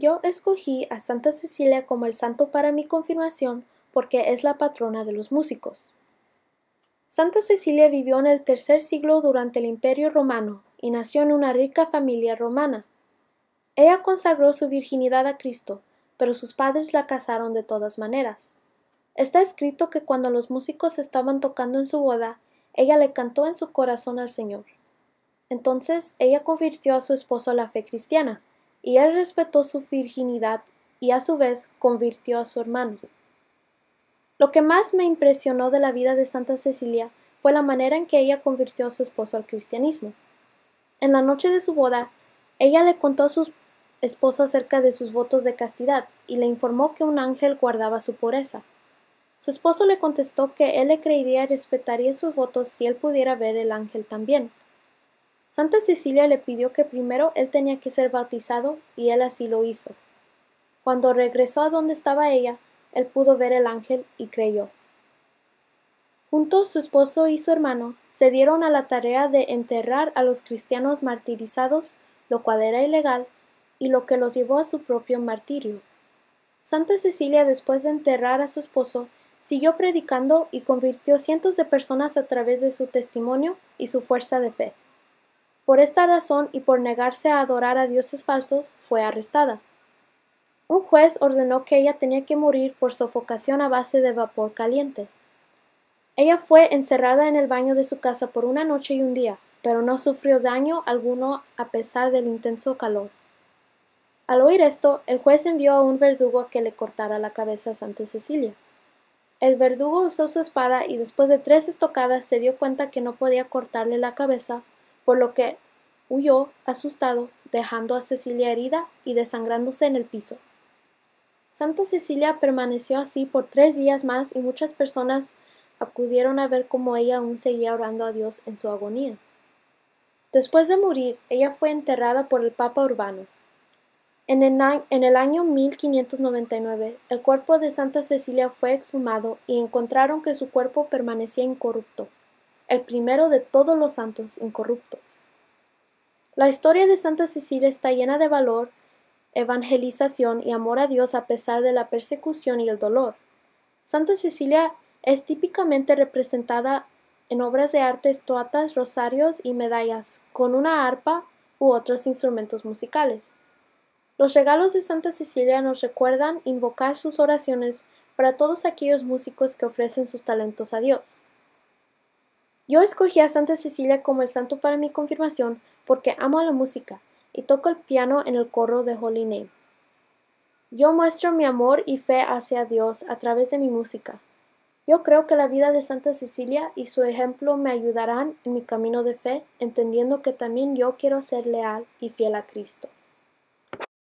Yo escogí a Santa Cecilia como el santo para mi confirmación porque es la patrona de los músicos. Santa Cecilia vivió en el tercer siglo durante el Imperio Romano y nació en una rica familia romana. Ella consagró su virginidad a Cristo, pero sus padres la casaron de todas maneras. Está escrito que cuando los músicos estaban tocando en su boda, ella le cantó en su corazón al Señor. Entonces ella convirtió a su esposo a la fe cristiana y él respetó su virginidad y a su vez convirtió a su hermano. Lo que más me impresionó de la vida de Santa Cecilia fue la manera en que ella convirtió a su esposo al cristianismo. En la noche de su boda, ella le contó a su esposo acerca de sus votos de castidad y le informó que un ángel guardaba su pureza. Su esposo le contestó que él le creería y respetaría sus votos si él pudiera ver el ángel también. Santa Cecilia le pidió que primero él tenía que ser bautizado y él así lo hizo. Cuando regresó a donde estaba ella, él pudo ver el ángel y creyó. Juntos su esposo y su hermano se dieron a la tarea de enterrar a los cristianos martirizados, lo cual era ilegal, y lo que los llevó a su propio martirio. Santa Cecilia, después de enterrar a su esposo, siguió predicando y convirtió cientos de personas a través de su testimonio y su fuerza de fe. Por esta razón y por negarse a adorar a dioses falsos, fue arrestada. Un juez ordenó que ella tenía que morir por sofocación a base de vapor caliente. Ella fue encerrada en el baño de su casa por una noche y un día, pero no sufrió daño alguno a pesar del intenso calor. Al oír esto, el juez envió a un verdugo a que le cortara la cabeza a Santa Cecilia. El verdugo usó su espada y después de tres estocadas se dio cuenta que no podía cortarle la cabeza por lo que huyó asustado, dejando a Cecilia herida y desangrándose en el piso. Santa Cecilia permaneció así por tres días más y muchas personas acudieron a ver cómo ella aún seguía orando a Dios en su agonía. Después de morir, ella fue enterrada por el Papa Urbano. En el, año 1599, el cuerpo de Santa Cecilia fue exhumado y encontraron que su cuerpo permanecía incorrupto el primero de todos los santos incorruptos. La historia de Santa Cecilia está llena de valor, evangelización y amor a Dios a pesar de la persecución y el dolor. Santa Cecilia es típicamente representada en obras de arte, estuatas, rosarios y medallas, con una arpa u otros instrumentos musicales. Los regalos de Santa Cecilia nos recuerdan invocar sus oraciones para todos aquellos músicos que ofrecen sus talentos a Dios. Yo escogí a Santa Cecilia como el santo para mi confirmación porque amo la música y toco el piano en el coro de Holy Name. Yo muestro mi amor y fe hacia Dios a través de mi música. Yo creo que la vida de Santa Cecilia y su ejemplo me ayudarán en mi camino de fe, entendiendo que también yo quiero ser leal y fiel a Cristo.